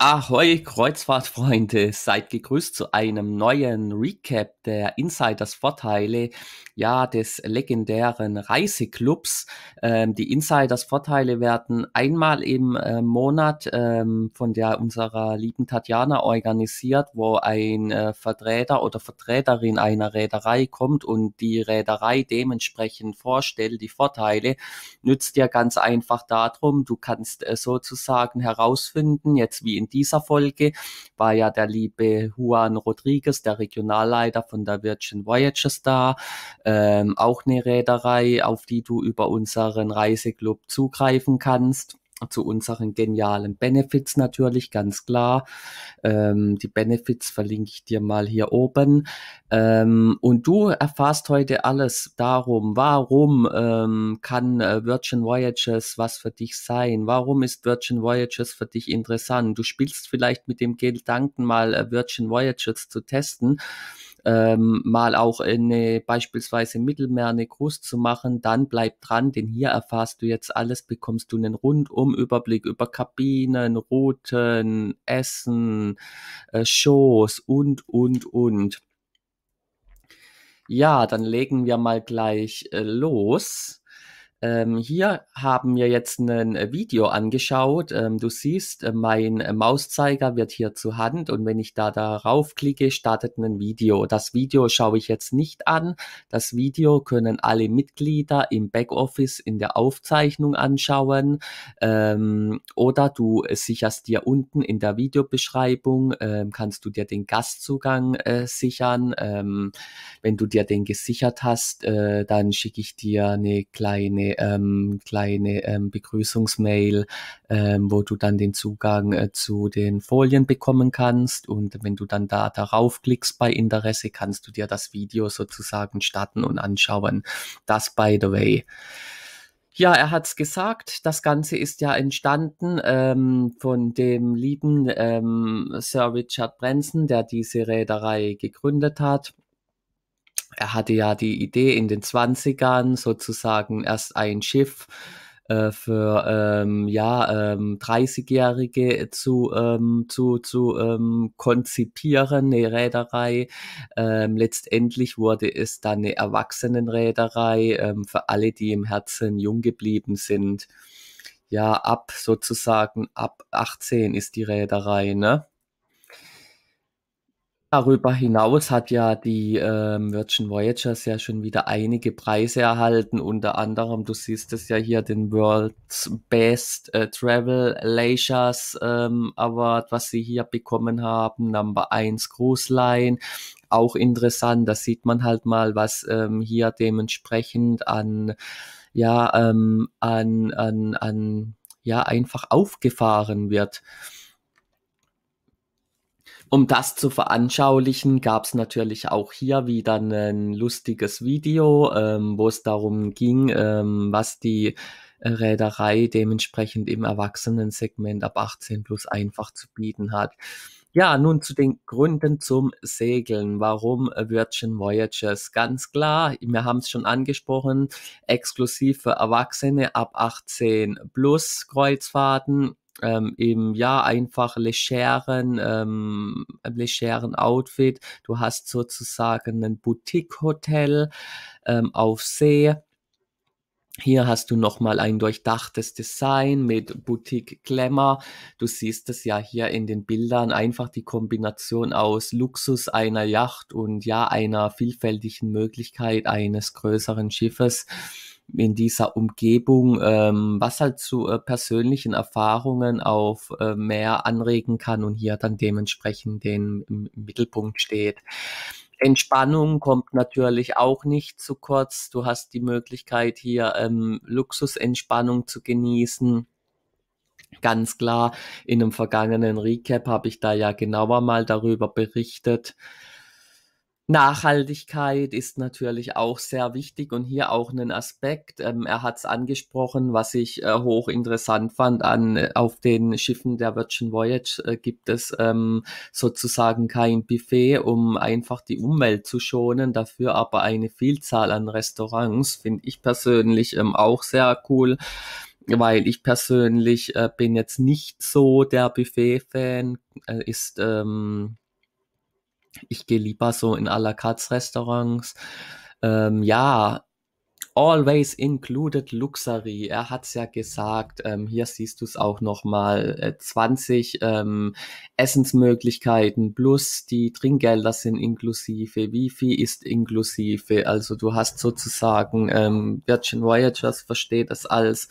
Ahoi Kreuzfahrtfreunde, seid gegrüßt zu einem neuen Recap der Insiders Vorteile, ja des legendären Reiseclubs. Ähm, die Insiders Vorteile werden einmal im äh, Monat ähm, von der unserer lieben Tatjana organisiert, wo ein äh, Vertreter oder Vertreterin einer Reederei kommt und die Reederei dementsprechend vorstellt. Die Vorteile nützt dir ganz einfach darum, du kannst äh, sozusagen herausfinden, jetzt wie in dieser Folge war ja der liebe Juan Rodriguez, der Regionalleiter von der Virgin Voyages da. Ähm, auch eine Reederei, auf die du über unseren Reiseclub zugreifen kannst zu unseren genialen Benefits natürlich, ganz klar. Ähm, die Benefits verlinke ich dir mal hier oben. Ähm, und du erfährst heute alles darum, warum ähm, kann äh, Virgin Voyages was für dich sein? Warum ist Virgin Voyages für dich interessant? Du spielst vielleicht mit dem Gedanken mal äh, Virgin Voyages zu testen ähm, mal auch eine, beispielsweise Mittelmeer eine Gruß zu machen, dann bleib dran, denn hier erfährst du jetzt alles, bekommst du einen Rundumüberblick über Kabinen, Routen, Essen, äh, Shows und, und, und. Ja, dann legen wir mal gleich äh, los. Ähm, hier haben wir jetzt ein äh, Video angeschaut. Ähm, du siehst, äh, mein äh, Mauszeiger wird hier zur Hand und wenn ich da darauf klicke, startet ein Video. Das Video schaue ich jetzt nicht an. Das Video können alle Mitglieder im Backoffice in der Aufzeichnung anschauen ähm, oder du sicherst dir unten in der Videobeschreibung, ähm, kannst du dir den Gastzugang äh, sichern. Ähm, wenn du dir den gesichert hast, äh, dann schicke ich dir eine kleine ähm, kleine ähm, Begrüßungsmail, ähm, wo du dann den Zugang äh, zu den Folien bekommen kannst. Und wenn du dann da darauf klickst bei Interesse, kannst du dir das Video sozusagen starten und anschauen. Das by the way. Ja, er hat es gesagt. Das Ganze ist ja entstanden ähm, von dem lieben ähm, Sir Richard Branson, der diese Reederei gegründet hat er hatte ja die Idee in den 20ern sozusagen erst ein Schiff äh, für ähm, ja, ähm, 30-Jährige zu, ähm, zu, zu ähm, konzipieren, eine Reederei. Ähm, letztendlich wurde es dann eine Erwachsenenräderei ähm, für alle, die im Herzen jung geblieben sind. Ja, ab sozusagen ab 18 ist die Reederei, ne? Darüber hinaus hat ja die ähm, Virgin Voyagers ja schon wieder einige Preise erhalten, unter anderem, du siehst es ja hier, den World's Best äh, Travel Leisures ähm, Award, was sie hier bekommen haben, Number 1 Cruise Line, auch interessant, da sieht man halt mal, was ähm, hier dementsprechend an, ja, ähm, an, an, an, ja, einfach aufgefahren wird. Um das zu veranschaulichen, gab es natürlich auch hier wieder ein lustiges Video, ähm, wo es darum ging, ähm, was die Reederei dementsprechend im Erwachsenensegment ab 18 plus einfach zu bieten hat. Ja, nun zu den Gründen zum Segeln. Warum Virgin Voyages? Ganz klar, wir haben es schon angesprochen, exklusiv für Erwachsene ab 18 plus Kreuzfahrten ähm, eben ja einfach legeren, ähm, legeren Outfit. Du hast sozusagen ein Boutique-Hotel ähm, auf See. Hier hast du nochmal ein durchdachtes Design mit Boutique Glamour. Du siehst es ja hier in den Bildern einfach die Kombination aus Luxus einer Yacht und ja einer vielfältigen Möglichkeit eines größeren Schiffes in dieser Umgebung, ähm, was halt zu äh, persönlichen Erfahrungen auf äh, mehr anregen kann und hier dann dementsprechend den, im, Mittelpunkt steht. Entspannung kommt natürlich auch nicht zu kurz. Du hast die Möglichkeit, hier ähm, Luxusentspannung zu genießen. Ganz klar, in einem vergangenen Recap habe ich da ja genauer mal darüber berichtet. Nachhaltigkeit ist natürlich auch sehr wichtig und hier auch einen Aspekt. Ähm, er hat es angesprochen, was ich äh, hochinteressant fand. An, äh, auf den Schiffen der Virgin Voyage äh, gibt es ähm, sozusagen kein Buffet, um einfach die Umwelt zu schonen. Dafür aber eine Vielzahl an Restaurants, finde ich persönlich ähm, auch sehr cool weil ich persönlich äh, bin jetzt nicht so der Buffet-Fan, äh, ist ähm, ich gehe lieber so in à la carte Restaurants. Ähm, ja, always included Luxury. Er hat's ja gesagt. Ähm, hier siehst du es auch nochmal. Äh, 20 ähm, Essensmöglichkeiten plus die Trinkgelder sind inklusive. Wifi ist inklusive. Also du hast sozusagen ähm, Virgin Voyagers versteht das als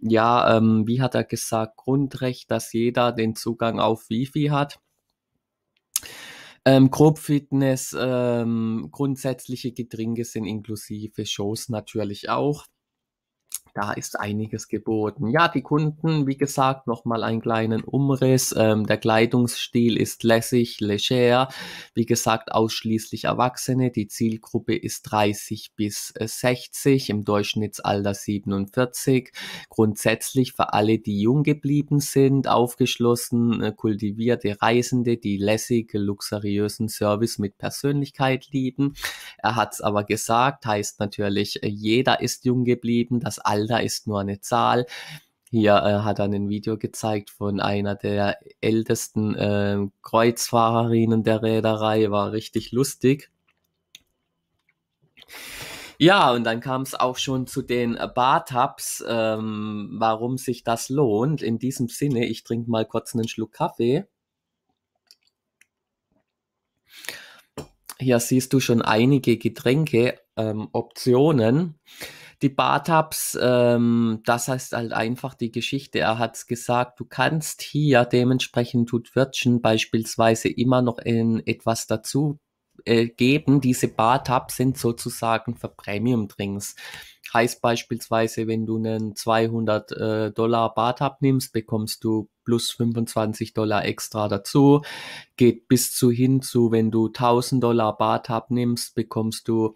ja, ähm, wie hat er gesagt, Grundrecht, dass jeder den Zugang auf Wifi hat. Ähm, grob Fitness, ähm, grundsätzliche Getränke sind inklusive Shows natürlich auch da ist einiges geboten. Ja, die Kunden, wie gesagt, nochmal einen kleinen Umriss. Ähm, der Kleidungsstil ist lässig, leger. Wie gesagt, ausschließlich Erwachsene. Die Zielgruppe ist 30 bis 60, äh, im Durchschnittsalter 47. Grundsätzlich für alle, die jung geblieben sind, aufgeschlossen, äh, kultivierte Reisende, die lässig, luxuriösen Service mit Persönlichkeit lieben. Er hat's aber gesagt, heißt natürlich, äh, jeder ist jung geblieben, dass alle Alter ist nur eine Zahl. Hier äh, hat er ein Video gezeigt von einer der ältesten äh, Kreuzfahrerinnen der Reederei, war richtig lustig. Ja, und dann kam es auch schon zu den Bartabs, ähm, warum sich das lohnt. In diesem Sinne, ich trinke mal kurz einen Schluck Kaffee. Hier siehst du schon einige Getränke, ähm, Optionen die Bartabs, ähm, das heißt halt einfach die Geschichte. Er hat gesagt, du kannst hier dementsprechend tut Wirtchen beispielsweise immer noch in etwas dazu äh, geben. Diese Bartabs sind sozusagen für Premium Drinks. Heißt beispielsweise, wenn du einen 200 äh, Dollar Bartab nimmst, bekommst du plus 25 Dollar extra dazu. Geht bis zu hin zu, wenn du 1000 Dollar Bartab nimmst, bekommst du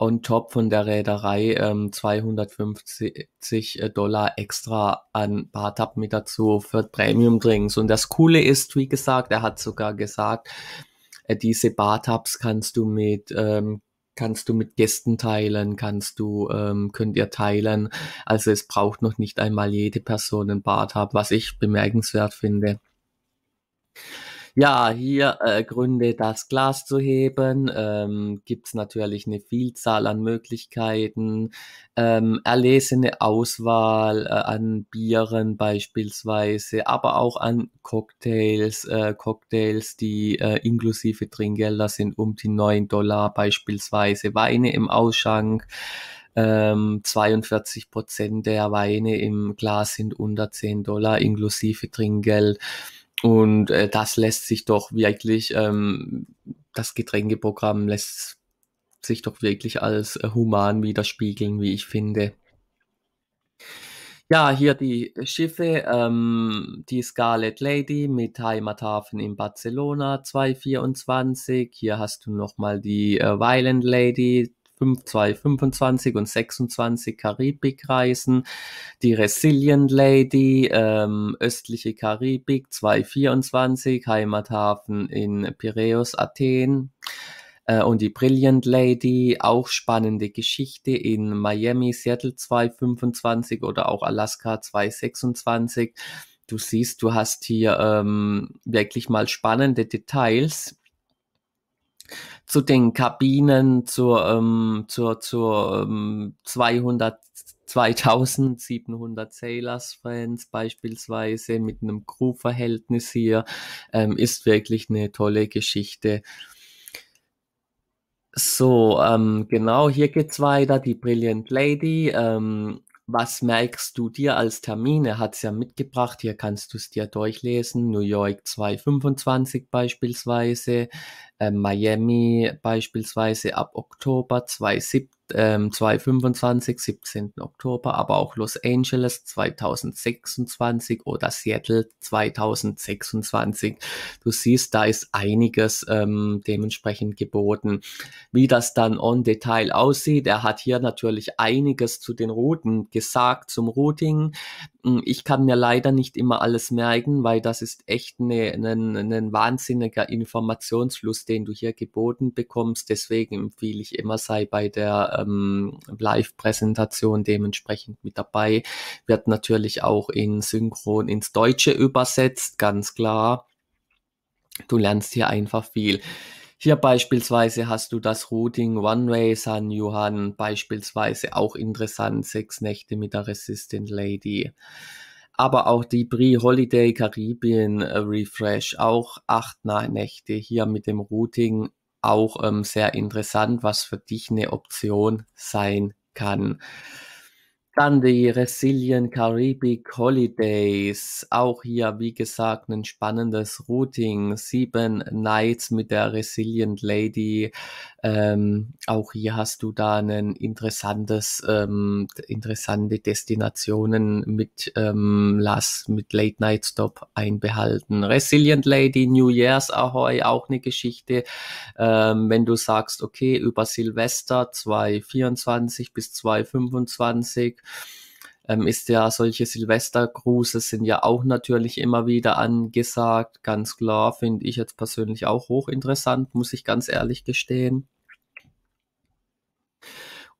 on top von der Reederei ähm, 250 äh, Dollar extra an Bartab mit dazu für Premium Drinks. Und das Coole ist, wie gesagt, er hat sogar gesagt, äh, diese Bartabs kannst du mit ähm, kannst du mit Gästen teilen, kannst du ähm, könnt ihr teilen. Also es braucht noch nicht einmal jede Person ein Bartab, was ich bemerkenswert finde. Ja, hier äh, Gründe, das Glas zu heben, ähm, gibt's natürlich eine Vielzahl an Möglichkeiten, ähm, erlesene Auswahl äh, an Bieren beispielsweise, aber auch an Cocktails, äh, Cocktails, die äh, inklusive Trinkgelder sind, um die 9 Dollar beispielsweise, Weine im Ausschank. 42 ähm, Prozent der Weine im Glas sind unter 10 Dollar inklusive Trinkgeld. Und äh, das lässt sich doch wirklich, ähm, das Getränkeprogramm lässt sich doch wirklich als äh, human widerspiegeln, wie ich finde. Ja, hier die Schiffe, ähm, die Scarlet Lady mit Heimathafen in Barcelona 224. Hier hast du nochmal die äh, Violent Lady 5, 2, 25 und 26 Karibikreisen, die Resilient Lady, ähm, östliche Karibik 224, Heimathafen in Piräus, Athen äh, und die Brilliant Lady, auch spannende Geschichte in Miami, Seattle 225 oder auch Alaska 226. Du siehst, du hast hier ähm, wirklich mal spannende Details zu den Kabinen, zur, ähm, zur, zur ähm, 200, 2700 sailors Friends beispielsweise mit einem Crew-Verhältnis hier, ähm, ist wirklich eine tolle Geschichte. So, ähm, genau, hier geht's weiter, die Brilliant Lady. Ähm, was merkst du dir als Termine? Hat's ja mitgebracht, hier kannst du es dir durchlesen. New York 225 beispielsweise äh, Miami beispielsweise ab Oktober, 2025, 17. Ähm, Oktober, aber auch Los Angeles 2026 oder Seattle 2026. Du siehst, da ist einiges ähm, dementsprechend geboten. Wie das dann on Detail aussieht, er hat hier natürlich einiges zu den Routen gesagt, zum Routing. Hm, ich kann mir leider nicht immer alles merken, weil das ist echt ne, ne, ne, ein wahnsinniger Informationsfluss, den du hier geboten bekommst. Deswegen empfehle ich immer, sei bei der ähm, Live-Präsentation dementsprechend mit dabei. Wird natürlich auch in Synchron ins Deutsche übersetzt, ganz klar. Du lernst hier einfach viel. Hier beispielsweise hast du das Routing One-Way San Johan, beispielsweise auch interessant, sechs Nächte mit der Resistant Lady. Aber auch die Pre-Holiday Caribbean äh, Refresh, auch acht Nächte hier mit dem Routing, auch ähm, sehr interessant, was für dich eine Option sein kann. Dann die Resilient Caribbean Holidays. Auch hier, wie gesagt, ein spannendes Routing. Sieben Nights mit der Resilient Lady. Ähm, auch hier hast du da ein interessantes, ähm, interessante Destinationen mit ähm, Last, mit Late Night Stop einbehalten. Resilient Lady, New Year's Ahoy, auch eine Geschichte. Ähm, wenn du sagst, okay, über Silvester 2024 bis 2025, ähm, ist ja solche Silvestergrußes sind ja auch natürlich immer wieder angesagt. Ganz klar, finde ich jetzt persönlich auch hochinteressant, muss ich ganz ehrlich gestehen.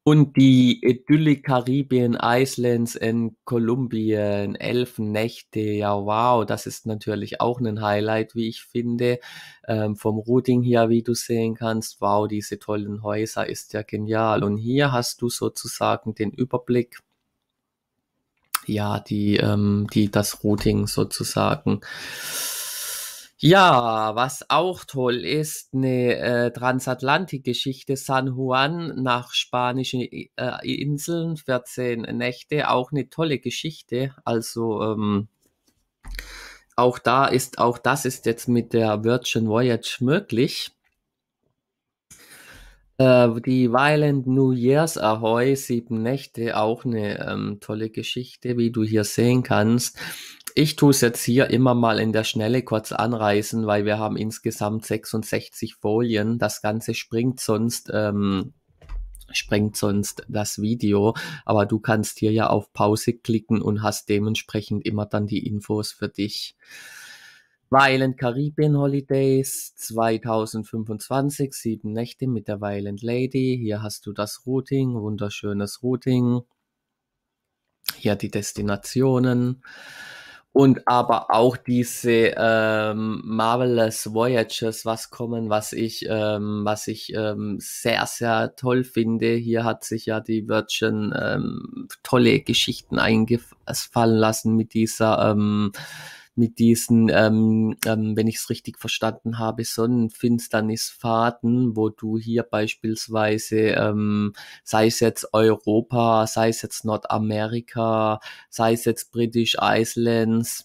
Und die Idylle Karibien, Islands in Kolumbien, Nächte, ja wow, das ist natürlich auch ein Highlight, wie ich finde. Ähm, vom Routing hier, wie du sehen kannst, wow, diese tollen Häuser ist ja genial. Und hier hast du sozusagen den Überblick ja, die, ähm, die, das Routing sozusagen. Ja, was auch toll ist, eine äh, Transatlantik-Geschichte San Juan nach spanischen äh, Inseln, 14 Nächte, auch eine tolle Geschichte. Also ähm, auch da ist, auch das ist jetzt mit der Virgin Voyage möglich. Äh, die Violent New Year's Ahoy, sieben Nächte, auch eine ähm, tolle Geschichte, wie du hier sehen kannst. Ich tue es jetzt hier immer mal in der Schnelle kurz anreißen, weil wir haben insgesamt 66 Folien. Das Ganze springt sonst. Ähm, sprengt sonst das Video, aber du kannst hier ja auf Pause klicken und hast dementsprechend immer dann die Infos für dich. Violent Caribbean Holidays 2025, sieben Nächte mit der Violent Lady. Hier hast du das Routing, wunderschönes Routing. Hier die Destinationen. Und aber auch diese ähm, Marvelous Voyages, was kommen, was ich, ähm, was ich ähm, sehr, sehr toll finde. Hier hat sich ja die Virgin ähm, tolle Geschichten eingefallen lassen mit dieser ähm, mit diesen, ähm, ähm, wenn ich es richtig verstanden habe, Sonnenfinsternisfahrten, wo du hier beispielsweise, ähm, sei es jetzt Europa, sei es jetzt Nordamerika, sei es jetzt British Islands,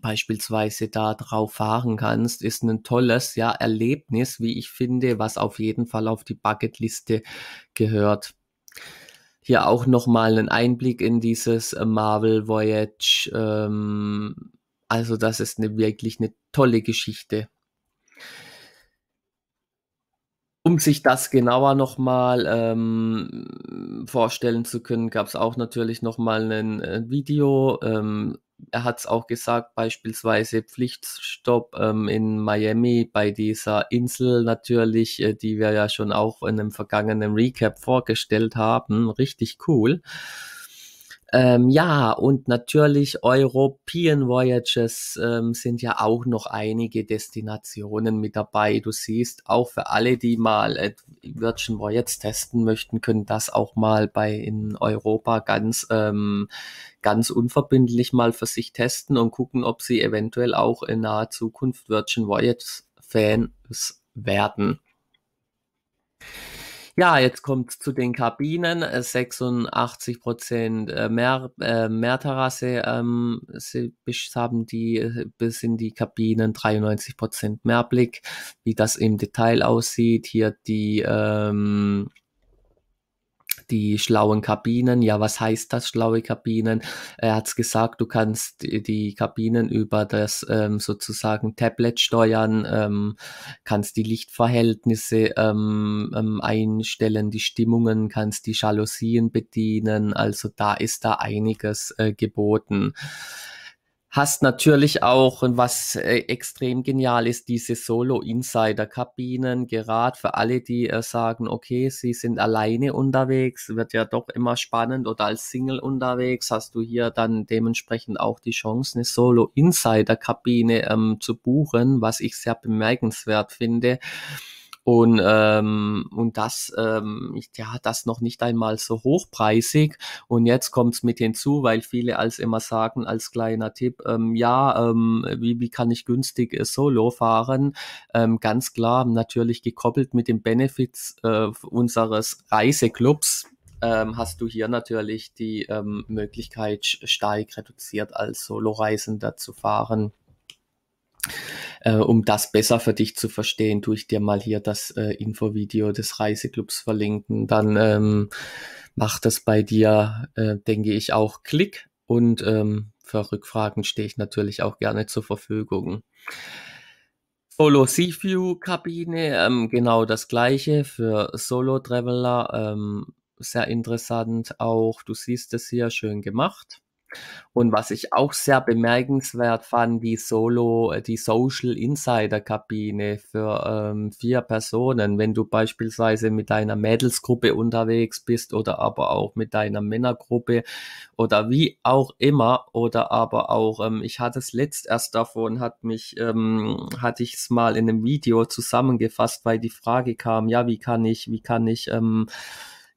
beispielsweise da drauf fahren kannst, ist ein tolles ja, Erlebnis, wie ich finde, was auf jeden Fall auf die Bucketliste gehört hier auch nochmal einen Einblick in dieses äh, Marvel Voyage. Ähm, also das ist eine, wirklich eine tolle Geschichte. Um sich das genauer nochmal ähm, vorstellen zu können, gab es auch natürlich nochmal ein, äh, Video. Ähm, er hat es auch gesagt, beispielsweise Pflichtstopp ähm, in Miami bei dieser Insel natürlich, äh, die wir ja schon auch in einem vergangenen Recap vorgestellt haben. Richtig cool. Ähm, ja, und natürlich European Voyages ähm, sind ja auch noch einige Destinationen mit dabei. Du siehst, auch für alle, die mal Virgin Voyages testen möchten, können das auch mal bei in Europa ganz, ähm, ganz unverbindlich mal für sich testen und gucken, ob sie eventuell auch in naher Zukunft Virgin Voyages Fans werden. Ja, jetzt kommt zu den Kabinen. 86 äh, Prozent mehr, äh, äh mehr Terrasse ähm, sie haben die bis äh, in die Kabinen, 93 Prozent mehr Blick. Wie das im Detail aussieht, hier die ähm, die schlauen Kabinen. Ja, was heißt das, schlaue Kabinen? Er hat's gesagt, du kannst die Kabinen über das ähm, sozusagen Tablet steuern, ähm, kannst die Lichtverhältnisse ähm, ähm, einstellen, die Stimmungen, kannst die Jalousien bedienen. Also da ist da einiges äh, geboten hast natürlich auch, was äh, extrem genial ist, diese Solo-Insider-Kabinen, gerade für alle, die äh, sagen, okay, sie sind alleine unterwegs, wird ja doch immer spannend oder als Single unterwegs, hast du hier dann dementsprechend auch die Chance, eine Solo-Insider-Kabine ähm, zu buchen, was ich sehr bemerkenswert finde. Und, ähm, und das, ähm, ja, das noch nicht einmal so hochpreisig. Und jetzt kommt's mit hinzu, weil viele als immer sagen, als kleiner Tipp, ähm, ja, ähm, wie, wie kann ich günstig äh, Solo fahren? Ähm, ganz klar, natürlich gekoppelt mit den Benefits äh, unseres Reiseclubs, ähm, hast du hier natürlich die ähm, Möglichkeit, steig reduziert als Soloreisender zu fahren. Äh, um das besser für dich zu verstehen, tue ich dir mal hier das äh, Infovideo des Reiseclubs verlinken. Dann ähm, macht das bei dir, äh, denke ich, auch Klick. Und ähm, für Rückfragen stehe ich natürlich auch gerne zur Verfügung. Solo Sea Kabine, ähm, genau das gleiche für Solo Traveler, ähm, sehr interessant auch. Du siehst es hier schön gemacht. Und was ich auch sehr bemerkenswert fand, die Solo, äh, die Social Insider Kabine für ähm, vier Personen. Wenn du beispielsweise mit deiner Mädelsgruppe unterwegs bist oder aber auch mit deiner Männergruppe oder wie auch immer oder aber auch, ähm, ich hatte es letzt erst davon, hat mich, ähm, hatte ich es mal in einem Video zusammengefasst, weil die Frage kam, ja, wie kann ich, wie kann ich, ähm,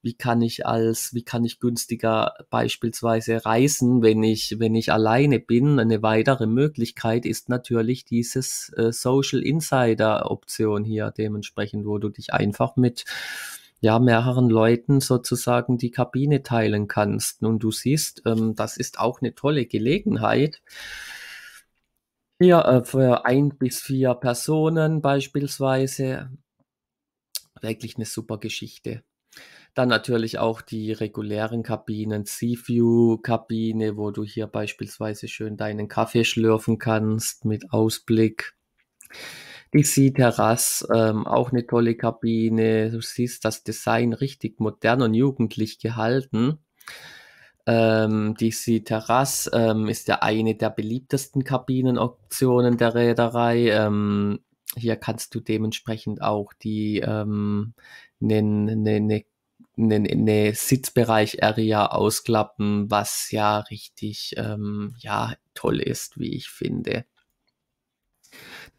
wie kann ich als, wie kann ich günstiger beispielsweise reisen, wenn ich, wenn ich alleine bin. Eine weitere Möglichkeit ist natürlich dieses äh, Social Insider Option hier dementsprechend, wo du dich einfach mit ja, mehreren Leuten sozusagen die Kabine teilen kannst. Nun, du siehst, ähm, das ist auch eine tolle Gelegenheit. Hier äh, für ein bis vier Personen beispielsweise. Wirklich eine super Geschichte. Dann natürlich auch die regulären Kabinen, Seaview-Kabine, wo du hier beispielsweise schön deinen Kaffee schlürfen kannst mit Ausblick. Die Sea-Terrasse, ähm, auch eine tolle Kabine. Du siehst das Design richtig modern und jugendlich gehalten. Ähm, die Sea-Terrasse ähm, ist ja eine der beliebtesten Kabinenoptionen der Reederei. Ähm, hier kannst du dementsprechend auch die eine ähm, ne, ne eine, eine Sitzbereich-Area ausklappen, was ja richtig ähm, ja, toll ist, wie ich finde.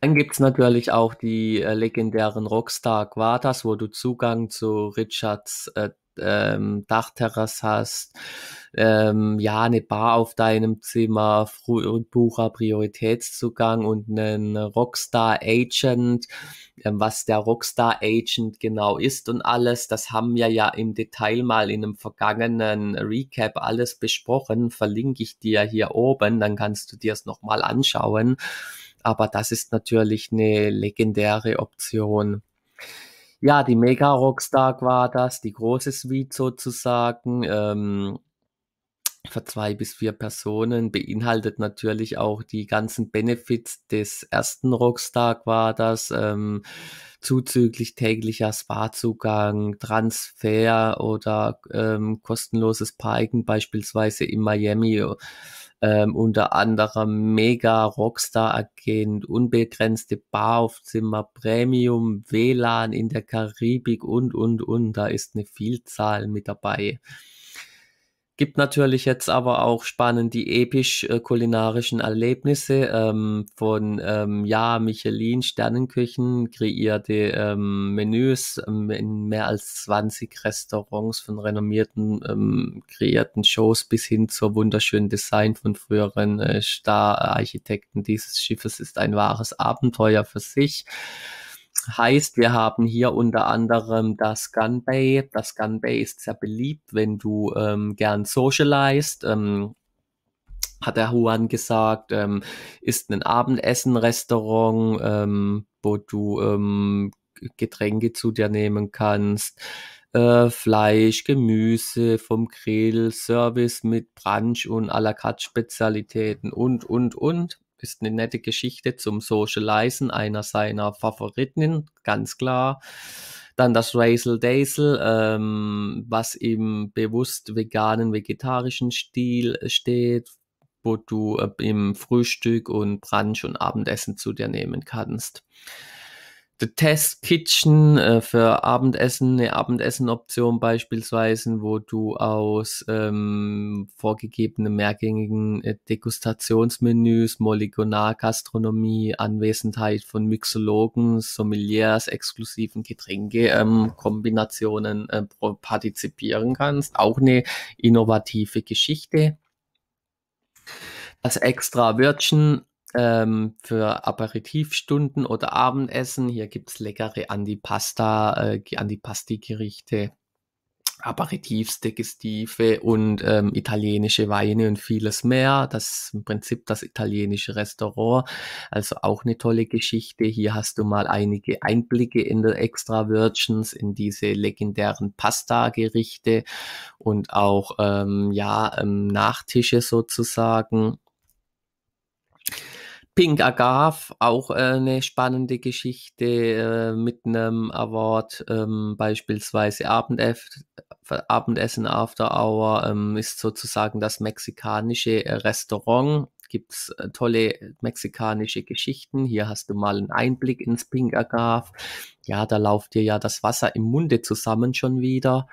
Dann gibt es natürlich auch die äh, legendären Rockstar Quartas, wo du Zugang zu Richards äh, ähm, Dachterrasse hast ähm, ja, eine Bar auf deinem Zimmer, Frühbucher Prioritätszugang und einen Rockstar Agent, ähm, was der Rockstar Agent genau ist und alles, das haben wir ja im Detail mal in einem vergangenen Recap alles besprochen, verlinke ich dir hier oben, dann kannst du dir es nochmal anschauen. Aber das ist natürlich eine legendäre Option ja, die Mega Rockstar war das, die große Suite sozusagen. Ähm, für zwei bis vier Personen beinhaltet natürlich auch die ganzen Benefits des ersten Rockstar-Quaders, ähm, zuzüglich täglicher Spa-Zugang, Transfer oder ähm, kostenloses Parken beispielsweise in Miami. Ähm, unter anderem Mega Rockstar Agent, unbegrenzte Bar auf Zimmer, Premium, WLAN in der Karibik und, und, und. Da ist eine Vielzahl mit dabei gibt natürlich jetzt aber auch spannend die episch äh, kulinarischen Erlebnisse ähm, von ähm, ja Michelin Sternenküchen kreierte ähm, Menüs ähm, in mehr als 20 Restaurants von renommierten ähm, kreierten Shows bis hin zur wunderschönen Design von früheren äh, Star-Architekten dieses Schiffes ist ein wahres Abenteuer für sich. Heißt, wir haben hier unter anderem das Gun Bay. Das Gun Bay ist sehr beliebt, wenn du ähm, gern socialized. Ähm, hat der Juan gesagt, ähm, ist ein Abendessen-Restaurant, ähm, wo du ähm, Getränke zu dir nehmen kannst. Äh, Fleisch, Gemüse vom Grill, Service mit Brunch und à la carte Spezialitäten und, und, und ist eine nette Geschichte zum Socializen einer seiner Favoriten, ganz klar. Dann das Raisel Daisel, ähm, was im bewusst veganen, vegetarischen Stil äh, steht, wo du äh, im Frühstück und Brunch und Abendessen zu dir nehmen kannst. The Test Kitchen äh, für Abendessen, eine Abendessen-Option beispielsweise, wo du aus ähm, vorgegebenen mehrgängigen äh, Degustationsmenüs, Molekulargastronomie, Anwesenheit von Mixologen, Sommeliers, exklusiven Getränkekombinationen ähm, äh, partizipieren kannst. Auch eine innovative Geschichte. Das Extra Wörtchen ähm, für Aperitivstunden oder Abendessen. Hier gibt es leckere Antipasta, äh, Antipasti-Gerichte, Aperitivs, Digestive und ähm, italienische Weine und vieles mehr. Das ist im Prinzip das italienische Restaurant. Also auch eine tolle Geschichte. Hier hast du mal einige Einblicke in der Extra Virgins, in diese legendären Pasta-Gerichte und auch ähm, ja, ähm, Nachtische sozusagen. Pink Agave, auch äh, eine spannende Geschichte äh, mit einem Award, ähm, beispielsweise Abendef äh, Abendessen After Hour ähm, ist sozusagen das mexikanische äh, Restaurant. Gibt es äh, tolle mexikanische Geschichten. Hier hast du mal einen Einblick ins Pink Agave. Ja, da lauft dir ja das Wasser im Munde zusammen schon wieder.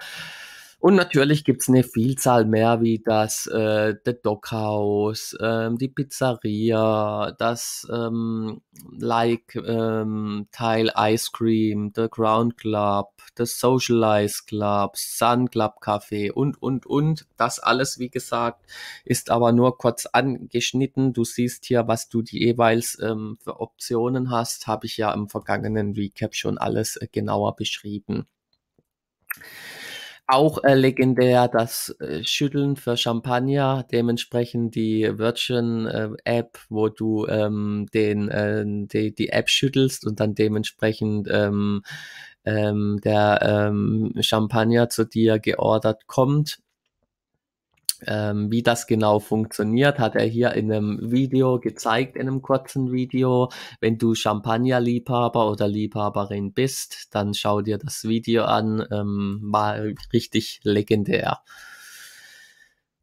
Und natürlich gibt es eine Vielzahl mehr wie das äh, The Dockhouse, ähm, die Pizzeria, das ähm, Like ähm, Teil Ice Cream, The Ground Club, The Socialize Club, Sun Club Café und, und, und. Das alles, wie gesagt, ist aber nur kurz angeschnitten. Du siehst hier, was du die jeweils ähm, für Optionen hast, habe ich ja im vergangenen Recap schon alles äh, genauer beschrieben auch äh, legendär das äh, Schütteln für Champagner, dementsprechend die Virgin äh, App, wo du ähm, den, äh, die, die App schüttelst und dann dementsprechend ähm, ähm, der ähm, Champagner zu dir geordert kommt. Ähm, wie das genau funktioniert, hat er hier in einem Video gezeigt, in einem kurzen Video. Wenn du Champagner-Liebhaber oder Liebhaberin bist, dann schau dir das Video an. Ähm, war richtig legendär.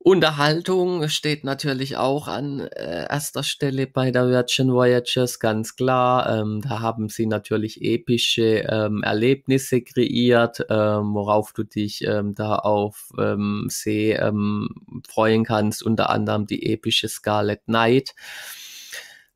Unterhaltung steht natürlich auch an äh, erster Stelle bei der Virgin Voyagers, ganz klar. Ähm, da haben sie natürlich epische ähm, Erlebnisse kreiert, ähm, worauf du dich ähm, da auf ähm, See ähm, freuen kannst, unter anderem die epische Scarlet Knight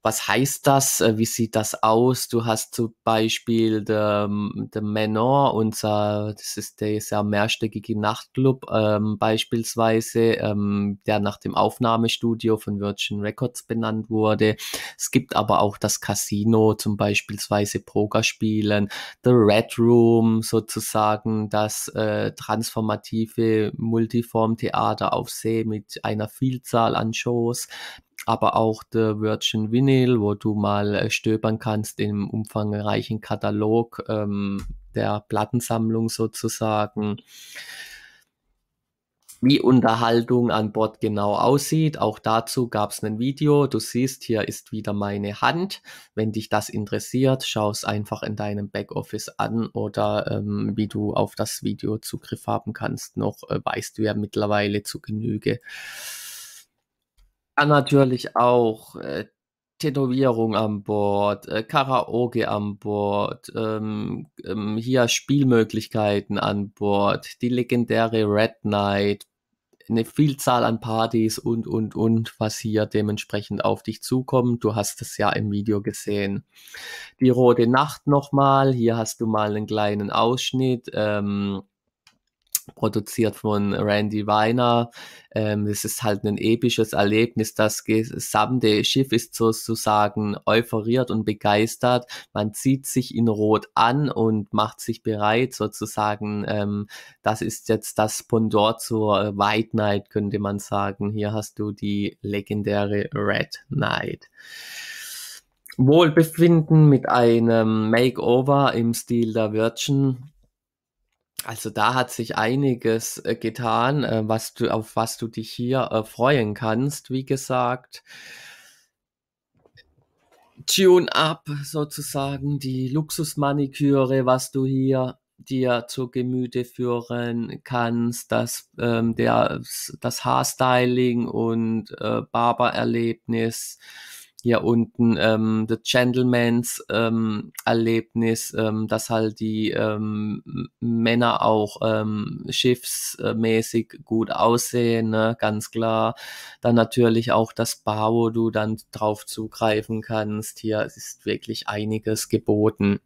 was heißt das? Äh, wie sieht das aus? Du hast zum Beispiel der, der ähm, Menor, unser, das ist der sehr mehrstöckige Nachtclub, ähm, beispielsweise, ähm, der nach dem Aufnahmestudio von Virgin Records benannt wurde. Es gibt aber auch das Casino, zum beispielsweise Pokerspielen, The Red Room sozusagen, das äh, transformative Multiform-Theater auf See mit einer Vielzahl an Shows aber auch The Virgin Vinyl, wo du mal äh, stöbern kannst im umfangreichen Katalog ähm, der Plattensammlung sozusagen. Wie Unterhaltung an Bord genau aussieht, auch dazu gab es ein Video. Du siehst, hier ist wieder meine Hand. Wenn dich das interessiert, schau es einfach in deinem Backoffice an oder ähm, wie du auf das Video Zugriff haben kannst. Noch äh, weißt du ja mittlerweile zu Genüge. Ah, natürlich auch äh, Tätowierung an Bord, äh, Karaoke an Bord, ähm, ähm, hier Spielmöglichkeiten an Bord, die legendäre Red Knight, eine Vielzahl an Partys und, und, und, was hier dementsprechend auf dich zukommt. Du hast es ja im Video gesehen. Die Rote Nacht nochmal, hier hast du mal einen kleinen Ausschnitt. Ähm, produziert von Randy Weiner. Ähm, es ist halt ein episches Erlebnis. Das gesamte Schiff ist sozusagen euphoriert und begeistert. Man zieht sich in Rot an und macht sich bereit sozusagen. Ähm, das ist jetzt das Pendant zur äh, White Knight, könnte man sagen. Hier hast du die legendäre Red Knight. Wohlbefinden mit einem Makeover im Stil der Virgin also da hat sich einiges äh, getan, äh, was du, auf was du dich hier äh, freuen kannst. Wie gesagt, Tune Up sozusagen, die Luxusmaniküre, was du hier dir zu Gemüte führen kannst, das, ähm, das Haarstyling und Barbererlebnis. erlebnis hier unten ähm, The Gentleman's ähm, Erlebnis, ähm, dass halt die ähm, Männer auch ähm, schiffsmäßig gut aussehen, ne? ganz klar. Dann natürlich auch das Bar, wo du dann drauf zugreifen kannst. Hier ist wirklich einiges geboten.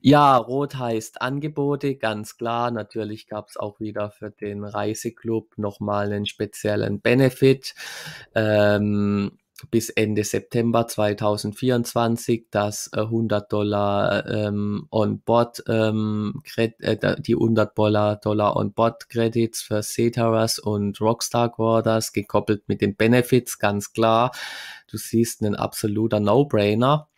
Ja, rot heißt Angebote, ganz klar. Natürlich gab es auch wieder für den Reiseclub nochmal einen speziellen Benefit. Ähm, bis Ende September 2024 das 100 Dollar ähm, On-Board, ähm, äh, die 100 Dollar, Dollar On-Board-Credits für Ceteras und Rockstar Quarters gekoppelt mit den Benefits, ganz klar. Du siehst einen absoluter No-Brainer.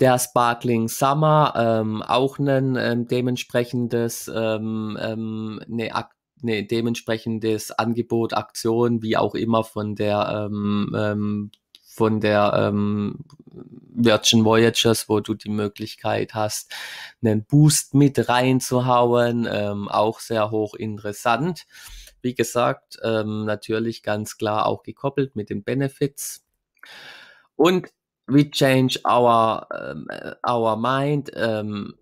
Der Sparkling Summer, ähm, auch ein ähm, dementsprechendes, ähm, ähm, eine Aktion ne, dementsprechendes Angebot, Aktion, wie auch immer von der ähm, ähm, von der ähm, Virgin Voyagers, wo du die Möglichkeit hast, einen Boost mit reinzuhauen, ähm, auch sehr hoch interessant. Wie gesagt, ähm, natürlich ganz klar auch gekoppelt mit den Benefits. Und we change our, ähm, our mind. Ähm,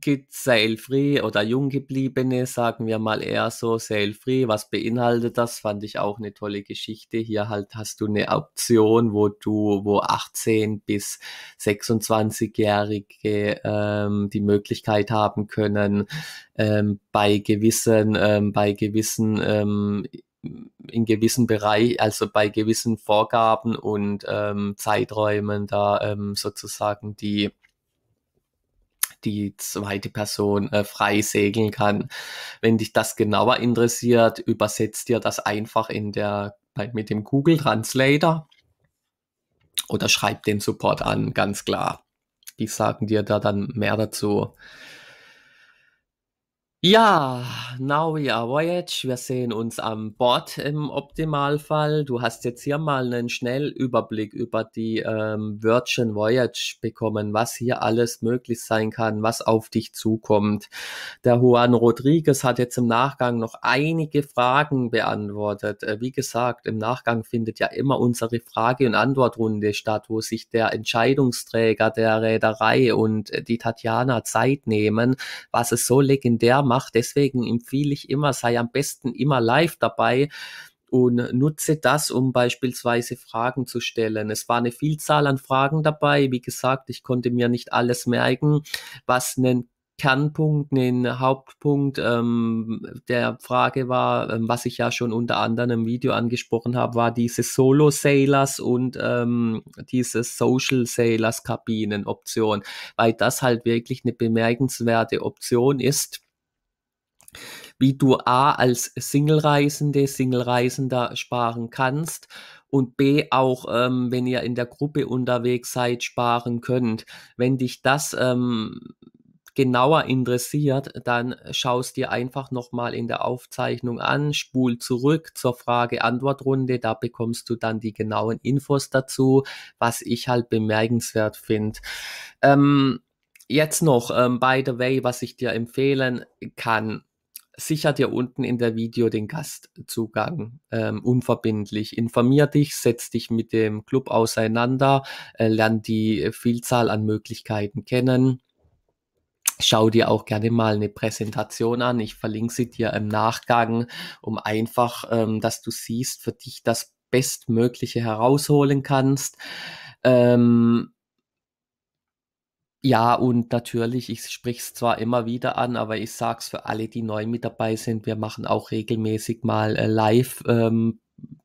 Kids, Sale-Free oder Junggebliebene, sagen wir mal eher so, Sale-Free. Was beinhaltet das? Fand ich auch eine tolle Geschichte. Hier halt hast du eine Option, wo du, wo 18 bis 26-Jährige ähm, die Möglichkeit haben können, ähm, bei gewissen, ähm, bei gewissen ähm, in gewissen Bereich, also bei gewissen Vorgaben und ähm, Zeiträumen da ähm, sozusagen die die zweite Person äh, frei segeln kann. Wenn dich das genauer interessiert, übersetzt dir das einfach in der, mit dem Google Translator oder schreib den Support an, ganz klar. Die sagen dir da dann mehr dazu. Ja, now we are Voyage. Wir sehen uns am Bord im Optimalfall. Du hast jetzt hier mal einen Schnellüberblick über die ähm, Virgin Voyage bekommen, was hier alles möglich sein kann, was auf dich zukommt. Der Juan Rodriguez hat jetzt im Nachgang noch einige Fragen beantwortet. Äh, wie gesagt, im Nachgang findet ja immer unsere Frage- und Antwortrunde statt, wo sich der Entscheidungsträger der Reederei und äh, die Tatjana Zeit nehmen, was es so legendär macht macht. Deswegen empfehle ich immer, sei am besten immer live dabei und nutze das, um beispielsweise Fragen zu stellen. Es war eine Vielzahl an Fragen dabei. Wie gesagt, ich konnte mir nicht alles merken, was einen Kernpunkt, den Hauptpunkt ähm, der Frage war, ähm, was ich ja schon unter anderem im Video angesprochen habe, war diese Solo-Sailors und ähm, diese Social-Sailors-Kabinen-Option, weil das halt wirklich eine bemerkenswerte Option ist wie du A als Single-Reisende, Single-Reisender sparen kannst und B auch, ähm, wenn ihr in der Gruppe unterwegs seid, sparen könnt. Wenn dich das ähm, genauer interessiert, dann schaust dir einfach nochmal in der Aufzeichnung an, spul zurück zur Frage-Antwort-Runde, da bekommst du dann die genauen Infos dazu, was ich halt bemerkenswert finde. Ähm, jetzt noch, ähm, by the way, was ich dir empfehlen kann sicher dir unten in der Video den Gastzugang ähm, unverbindlich. Informier dich, setz dich mit dem Club auseinander, äh, lern die äh, Vielzahl an Möglichkeiten kennen. Schau dir auch gerne mal eine Präsentation an. Ich verlinke sie dir im Nachgang, um einfach, ähm, dass du siehst, für dich das Bestmögliche herausholen kannst. Ähm, ja, und natürlich, ich sprich's zwar immer wieder an, aber ich sag's für alle, die neu mit dabei sind, wir machen auch regelmäßig mal äh, live ähm,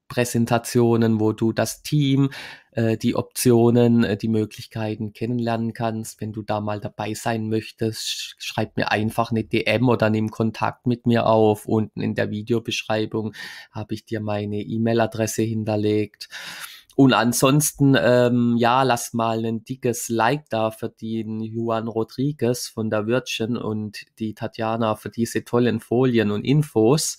Präsentationen, wo du das Team, äh, die Optionen, äh, die Möglichkeiten kennenlernen kannst. Wenn du da mal dabei sein möchtest, schreib mir einfach eine DM oder nimm Kontakt mit mir auf. Unten in der Videobeschreibung habe ich dir meine E-Mail-Adresse hinterlegt. Und ansonsten, ähm, ja, lass mal ein dickes Like da für den Juan Rodriguez von der Wirtchen und die Tatjana für diese tollen Folien und Infos.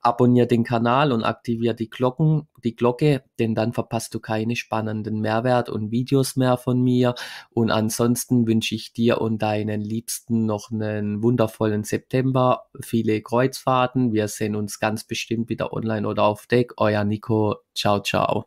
Abonnier den Kanal und aktivier die Glocken, die Glocke, denn dann verpasst du keine spannenden Mehrwert und Videos mehr von mir. Und ansonsten wünsche ich dir und deinen Liebsten noch einen wundervollen September, viele Kreuzfahrten. Wir sehen uns ganz bestimmt wieder online oder auf Deck. Euer Nico. Ciao, ciao.